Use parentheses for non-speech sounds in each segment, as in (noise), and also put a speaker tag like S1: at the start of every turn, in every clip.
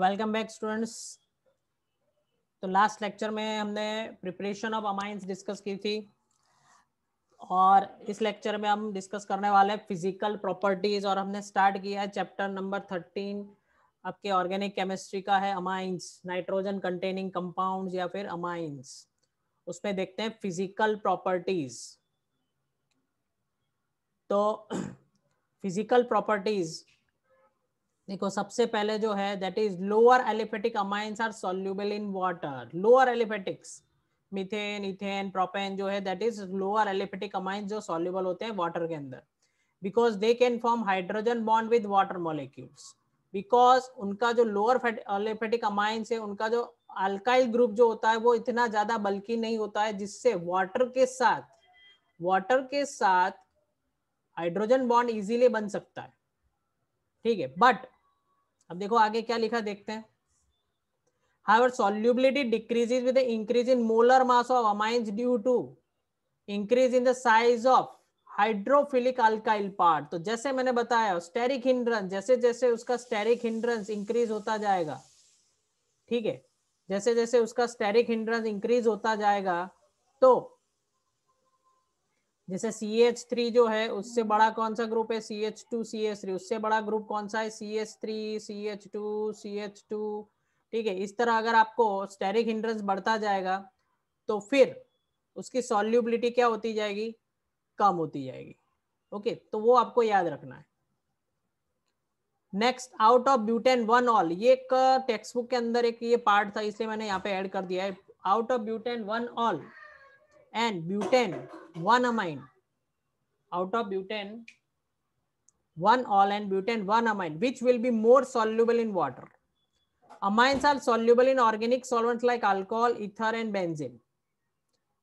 S1: Welcome back students तो last lecture में हमने प्रिपरेशन ऑफ अमाइंस डिस्कस की थी और इस लेक्चर में हम डिस्कस करने वाले हैं फिजिकल प्रॉपर्टीज और हमने स्टार्ट किया है चैप्टर नंबर थर्टीन आपके ऑर्गेनिक केमिस्ट्री का है अमाइंस नाइट्रोजन कंटेनिंग कंपाउंड्स या फिर अमाइंस उसमें देखते हैं फिजिकल प्रॉपर्टीज तो फिजिकल (clears throat) प्रॉपर्टीज देखो सबसे पहले जो है that is lower aliphatic amines are soluble in water lower aliphatics methane ethane propane जो है that is lower aliphatic amines जो सोल्यूबल होते हैं वाटर के अंदर because they can form hydrogen bond with water molecules because उनका जो lower aliphatic amines है उनका जो अल्काइल ग्रुप जो होता है वो इतना ज्यादा बल्कि नहीं होता है जिससे वाटर के साथ वाटर के साथ हाइड्रोजन बॉन्ड इजीली बन सकता है ठीक है बट अब देखो आगे क्या लिखा देखते हैं However, solubility decreases with the increase in molar mass of amines due to increase in the size of hydrophilic alkyl part तो जैसे मैंने बताया स्टेरिक हिंड्रंस जैसे जैसे उसका स्टेरिक हिंड्रंस इंक्रीज होता जाएगा ठीक है जैसे जैसे उसका स्टेरिक हिंड्रंस इंक्रीज होता जाएगा तो जैसे सी एच थ्री जो है उससे बड़ा कौन सा ग्रुप है C H two H three उससे बड़ा ग्रुप कौन सा है C C H H three two C H two ठीक है इस तरह अगर आपको स्टेरिक हिंड्रेंस बढ़ता जाएगा तो फिर उसकी सॉल्युबिलिटी क्या होती जाएगी कम होती जाएगी ओके तो वो आपको याद रखना है next out of butane one ol ये एक टेक्स्ट बुक के अंदर एक ये पार्ट था इसलिए मैंने यहाँ पे ऐड कर दिया है out of butane one ol and butane, one amine. Out of butane, one all and butane, one amine, which will be more soluble in water. Amines are soluble in organic solvents like alcohol, ether, and benzene.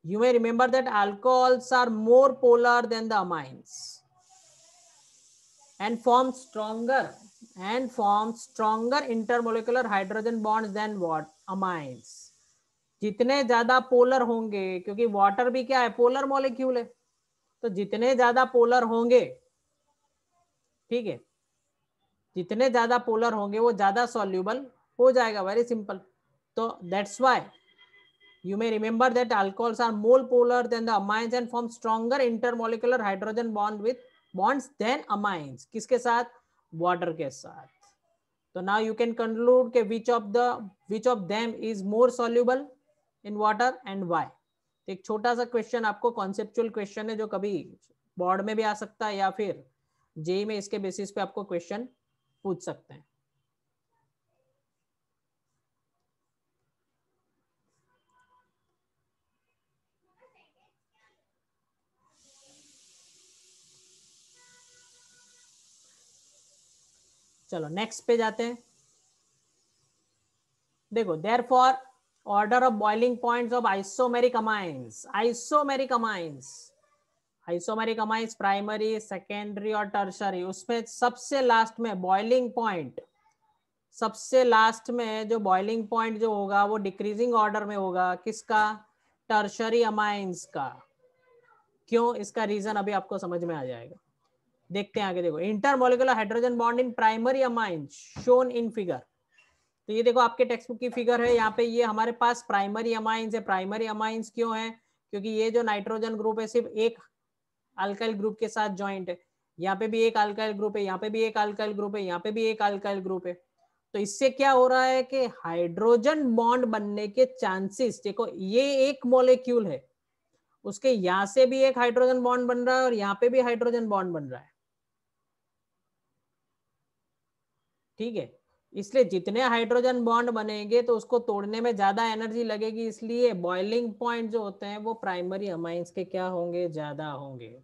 S1: You may remember that alcohols are more polar than the amines and form stronger and form stronger intermolecular hydrogen bonds than what amines. जितने ज्यादा polar होंगे क्योंकि water भी क्या है polar molecule है तो जितने ज्यादा पोलर होंगे ठीक है जितने ज्यादा पोलर होंगे वो ज्यादा सोल्यूबल हो जाएगा वेरी सिंपल तो that's why you may remember that alcohols are more polar than the amines and form stronger intermolecular hydrogen bond with bonds than amines किसके साथ वाटर के साथ तो नाउ यू कैन कंक्लूड के which of the which of them is more soluble in water and why तो एक छोटा सा क्वेश्चन आपको कॉन्सेप्चुअल क्वेश्चन है जो कभी बोर्ड में भी आ सकता है या फिर जे में इसके बेसिस पे आपको क्वेश्चन पूछ सकते हैं चलो नेक्स्ट पे जाते हैं देखो therefore order of boiling points of isomeric amines isomeric amines isomeric amines primary secondary और tertiary उसमें सबसे लास्ट में boiling point सबसे लास्ट में जो बॉइलिंग पॉइंट जो होगा वो डिक्रीजिंग ऑर्डर में होगा किसका टर्शरी अमाइंस का क्यों इसका रीजन अभी आपको समझ में आ जाएगा देखते हैं आगे देखो intermolecular hydrogen bond in primary amines shown in figure तो ये देखो आपके टेक्स्ट बुक की फिगर है यहाँ पे ये हमारे पास प्राइमरी अमाइंस है प्राइमरी अमाइंस क्यों है क्योंकि ये जो नाइट्रोजन ग्रुप है सिर्फ एक अल्काइल ग्रुप के साथ ज्वाइंट है यहाँ पे भी एक अल्काइल ग्रुप है यहाँ पे भी एक अल्काइल ग्रुप है यहाँ पे भी एक अल्काइल ग्रुप है तो इससे क्या हो रहा है कि हाइड्रोजन बॉन्ड बनने के चांसेस देखो ये एक मोलिक्यूल है उसके यहां से भी एक हाइड्रोजन बॉन्ड बन रहा है और यहाँ पे भी हाइड्रोजन बॉन्ड बन रहा है ठीक है इसलिए जितने हाइड्रोजन बॉन्ड बनेंगे तो उसको तोड़ने में ज्यादा एनर्जी लगेगी इसलिए बॉइलिंग पॉइंट जो होते हैं वो प्राइमरी अमाइंस के क्या होंगे ज्यादा होंगे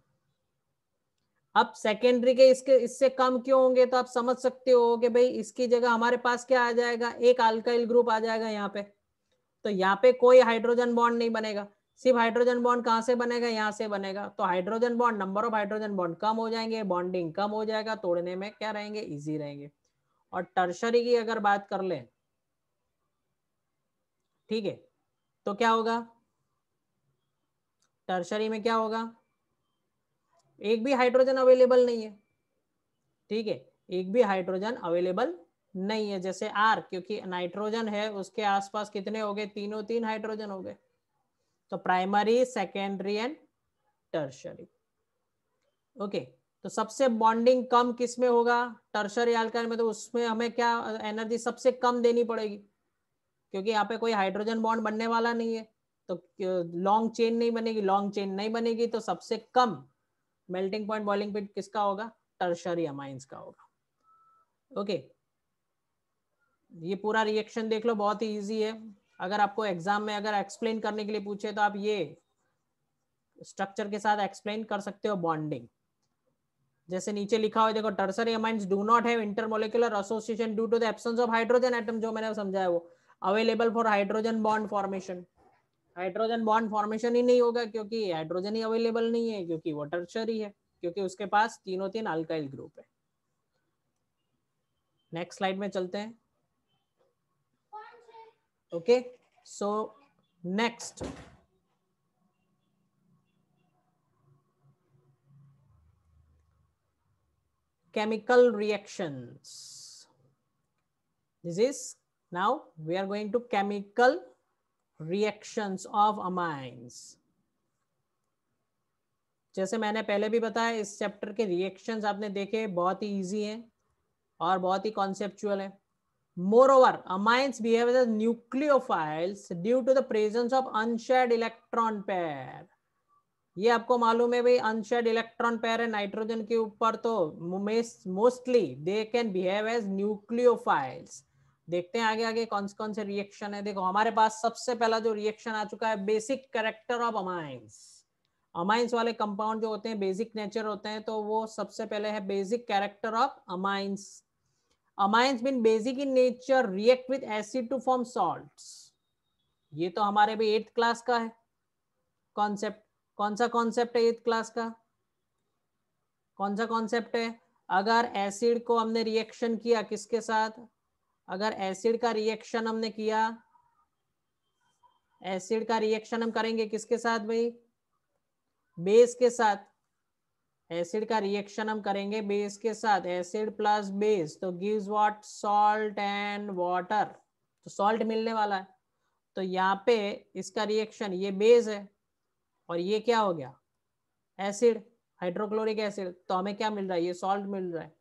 S1: अब सेकेंडरी के इसके इससे कम क्यों होंगे तो आप समझ सकते हो कि भाई इसकी जगह हमारे पास क्या आ जाएगा एक अल्काइल ग्रुप आ जाएगा यहाँ पे तो यहाँ पे कोई हाइड्रोजन बॉन्ड नहीं बनेगा सिर्फ हाइड्रोजन बॉन्ड कहाँ से बनेगा यहाँ से बनेगा तो hydrogen bond number of hydrogen bond कम हो जाएंगे बॉन्डिंग कम हो जाएगा तोड़ने में क्या रहेंगे इजी रहेंगे और टर्शरी की अगर बात कर ले ठीक है तो क्या होगा टर्शरी में क्या होगा एक भी हाइड्रोजन अवेलेबल नहीं है ठीक है एक भी हाइड्रोजन अवेलेबल नहीं है जैसे आर क्योंकि नाइट्रोजन है उसके आसपास कितने हो गए तीनों तीन हाइड्रोजन हो गए तो primary secondary and tertiary okay तो सबसे बॉन्डिंग कम किस में होगा टर्शरी अल्काइल में तो उसमें हमें क्या एनर्जी सबसे कम देनी पड़ेगी क्योंकि यहाँ पे कोई हाइड्रोजन बॉन्ड बनने वाला नहीं है तो लॉन्ग चेन नहीं बनेगी लॉन्ग चेन नहीं बनेगी तो सबसे कम मेल्टिंग पॉइंट बॉइलिंग पॉइंट किसका होगा टर्शरी अमाइंस का होगा ओके ये पूरा रिएक्शन देख लो बहुत ही ईजी है अगर आपको एग्जाम में अगर एक्सप्लेन करने के लिए पूछे तो आप ये स्ट्रक्चर के साथ एक्सप्लेन कर सकते हो बॉन्डिंग जैसे नीचे लिखा हुआ देखो tertiary amines do not have intermolecular association due to the absence of hydrogen atom जो मैंने समझाया वो available for hydrogen bond formation hydrogen bond formation ही नहीं होगा क्योंकि हाइड्रोजन ही अवेलेबल नहीं है क्योंकि वो टर्सरी है क्योंकि उसके पास तीनों तीन अल्काइल ग्रुप है नेक्स्ट स्लाइड में चलते हैं okay so next chemical reactions this is now we are going to chemical reactions of amines जैसे मैंने पहले भी बताया इस चैप्टर के रिएक्शंस आपने देखे बहुत ही इजी है और बहुत ही कॉन्सेप्चुअल है moreover amines behave nucleophiles due to the presence of unshared electron pair ये आपको मालूम है भाई अनशेड इलेक्ट्रॉन पैर है नाइट्रोजन के ऊपर तो mostly they can behave as nucleophiles देखते हैं आगे आगे कौन कौन से रिएक्शन है देखो हमारे पास सबसे पहला जो रिएक्शन आ चुका है basic character of amines amines वाले कंपाउंड जो होते हैं बेसिक नेचर होते हैं तो वो सबसे पहले है basic character of amines amines being basic in nature react with acid to form salt ये तो हमारे भी एट्थ क्लास का है कॉन्सेप्ट कौन सा कॉन्सेप्ट है एथ क्लास का कौन सा कॉन्सेप्ट है अगर एसिड को हमने रिएक्शन किया किसके साथ अगर एसिड का रिएक्शन हमने किया एसिड का रिएक्शन हम करेंगे किसके साथ भाई बेस के साथ एसिड का रिएक्शन हम करेंगे बेस के साथ एसिड प्लस बेस तो gives what salt and water तो सॉल्ट मिलने वाला है तो यहाँ पे इसका रिएक्शन ये बेस है और ये क्या हो गया एसिड हाइड्रोक्लोरिक एसिड तो हमें क्या मिल रहा है ये सॉल्ट मिल रहा है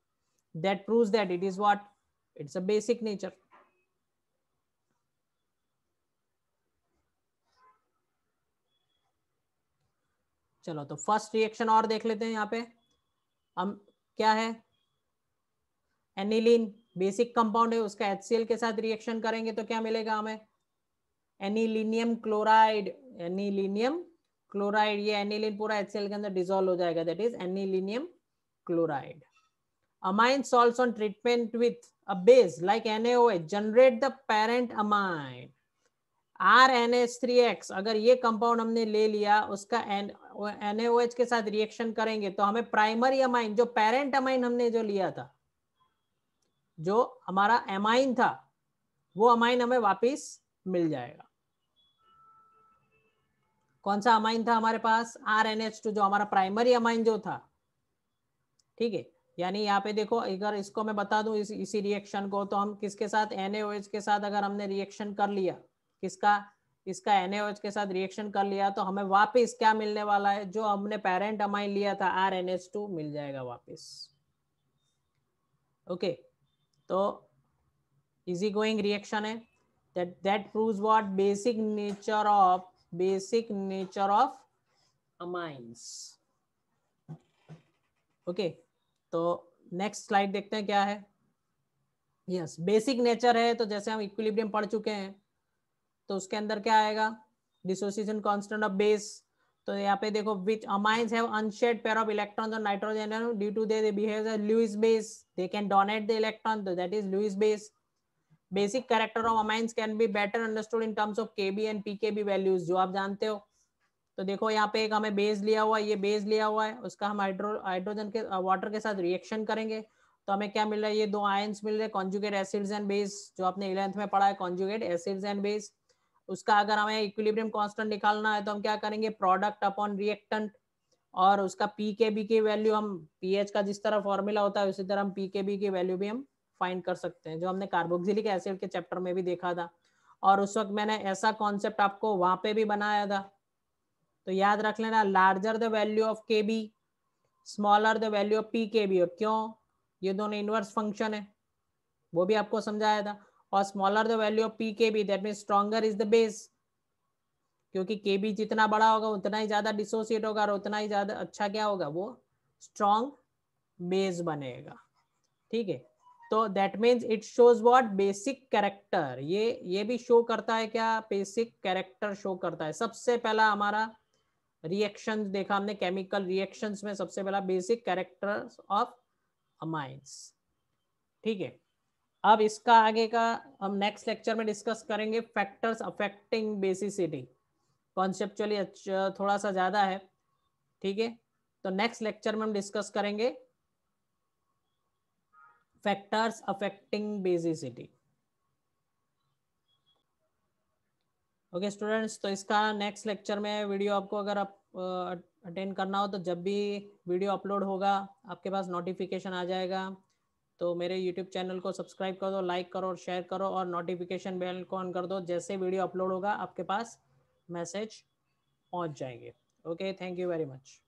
S1: that proves that it is what it's a basic nature चलो तो फर्स्ट रिएक्शन और देख लेते हैं यहाँ पे हम क्या है एनिलीन बेसिक कंपाउंड है उसका एल के साथ रिएक्शन करेंगे तो क्या मिलेगा हमें एनिलीनियम क्लोराइड एनिलीनियम क्लोराइड ये एनिलिन पूरा एचसीएल के अंदर डिजोल्व हो जाएगा that is anilinium chloride amine on treatment amine a base like with generate the parent amine R N parent three X अगर ये कंपाउंड हमने ले लिया उसका एन NaOH के साथ रिएक्शन करेंगे तो हमें प्राइमरी अमाइन जो पेरेंट अमाइन हमने जो लिया था जो हमारा एमाइन था वो अमाइन हमें वापस मिल जाएगा कौन सा अमाइन था हमारे पास आर एन एच टू जो हमारा प्राइमरी अमाइन जो था ठीक है यानी यहाँ पे देखो अगर इसको मैं बता दू इस, इसी रिएक्शन को तो हम किसके साथ एन के साथ अगर हमने रिएक्शन कर लिया किसका इसका एन के साथ रिएक्शन कर लिया तो हमें वापस क्या मिलने वाला है जो हमने पेरेंट अमाइन लिया था आर एन एच टू मिल जाएगा वापस ओके तो इजी गोइंग रिएक्शन है that that proves what basic nature of basic nature of amines okay okay, तो नेक्स्ट स्लाइड देखते हैं क्या है यस बेसिक नेचर है तो जैसे हम इक्विलिब्रियम पढ़ चुके हैं तो उसके अंदर क्या आएगा डिसोसिएशन कांस्टेंट ऑफ बेस तो यहाँ पे देखो which amines have unshared pair of electrons और nitrogen due to they they behave Lewis base they can donate the electron तो that is Lewis base basic character of amines can be better understood in terms of K B and P K B values जो आप जानते हो तो देखो यहाँ पे एक हमें बेस लिया हुआ है ये बेस लिया हुआ है उसका हम हाइड्रो हाइड्रोजन के वाटर के साथ रिएक्शन करेंगे तो हमें क्या मिल रहा है ये दो आयंस मिल रहे कॉन्जुगेट एसिड्स एंड बेस जो आपने इलेवंथ में पढ़ा है कॉन्जुगेट एसिड्स एंड बेस उसका अगर हमें इक्विलिब्रियम कांस्टेंट निकालना है तो हम क्या करेंगे प्रोडक्ट अपॉन रिएक्टेंट और उसका पी के बी की वैल्यू हम पीएच का जिस तरह फॉर्मूला होता है उसी तरह हम पी के बी की वैल्यू भी हम फाइंड कर सकते हैं जो हमने कार्बोक्सिलिक एसिड के चैप्टर में भी देखा था और उस वक्त मैंने ऐसा कॉन्सेप्ट आपको वहां पे भी बनाया था तो याद रख लेना larger the value of K b smaller the value of p K b और क्यों ये दोनों इनवर्स फंक्शन है वो भी आपको समझाया था और smaller the value of p K b that mean stronger is the base क्योंकि के बी जितना बड़ा होगा उतना ही ज्यादा डिसोसिएट होगा और उतना ही ज्यादा अच्छा क्या होगा वो स्ट्रॉन्ग बेस बनेगा ठीक है तो that means it shows what basic character ये ये भी शो करता है क्या बेसिक कैरेक्टर शो करता है सबसे पहला हमारा रिएक्शन देखा हमने केमिकल रिएक्शन में सबसे पहला बेसिक कैरेक्टर ऑफ अमाइंस ठीक है अब इसका आगे का हम नेक्स्ट लेक्चर में डिस्कस करेंगे फैक्टर्स अफेक्टिंग बेसिसिटी कॉन्सेप्चुअली थोड़ा सा ज़्यादा है ठीक है तो नेक्स्ट लेक्चर में हम डिस्कस करेंगे factors affecting basicity okay students तो इसका नेक्स्ट लेक्चर में वीडियो आपको अगर आप अटेंड करना हो तो जब भी वीडियो अपलोड होगा आपके पास नोटिफिकेशन आ जाएगा तो मेरे यूट्यूब चैनल को सब्सक्राइब कर दो लाइक करो और शेयर करो और नोटिफिकेशन बेल को ऑन कर दो जैसे वीडियो अपलोड होगा आपके पास मैसेज पहुंच जाएंगे okay thank you very much